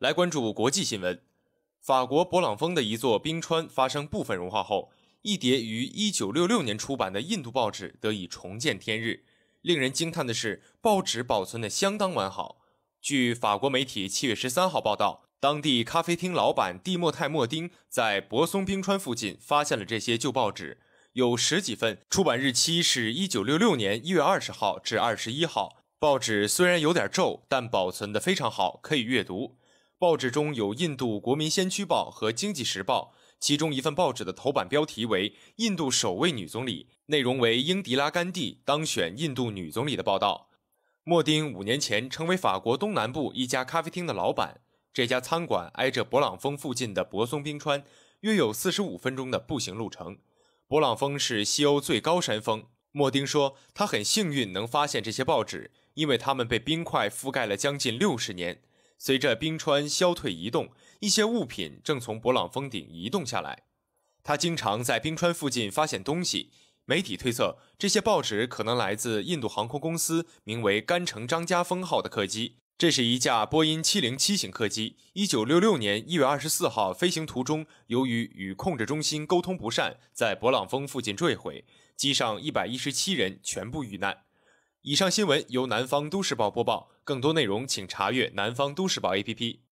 来关注国际新闻，法国勃朗峰的一座冰川发生部分融化后，一叠于1966年出版的印度报纸得以重见天日。令人惊叹的是，报纸保存得相当完好。据法国媒体7月13号报道，当地咖啡厅老板蒂莫泰·莫丁在博松冰川附近发现了这些旧报纸，有十几份，出版日期是1966年1月20号至21号。报纸虽然有点皱，但保存得非常好，可以阅读。报纸中有《印度国民先驱报》和《经济时报》，其中一份报纸的头版标题为“印度首位女总理”，内容为英迪拉·甘地当选印度女总理的报道。莫丁五年前成为法国东南部一家咖啡厅的老板，这家餐馆挨着勃朗峰附近的勃松冰川，约有四十五分钟的步行路程。勃朗峰是西欧最高山峰。莫丁说，他很幸运能发现这些报纸，因为它们被冰块覆盖了将近六十年。随着冰川消退移动，一些物品正从勃朗峰顶移动下来。他经常在冰川附近发现东西。媒体推测，这些报纸可能来自印度航空公司名为“甘城张家峰号”的客机。这是一架波音707型客机。1966年1月24号，飞行途中由于与控制中心沟通不善，在勃朗峰附近坠毁，机上117人全部遇难。以上新闻由南方都市报播报。更多内容，请查阅南方都市报 APP。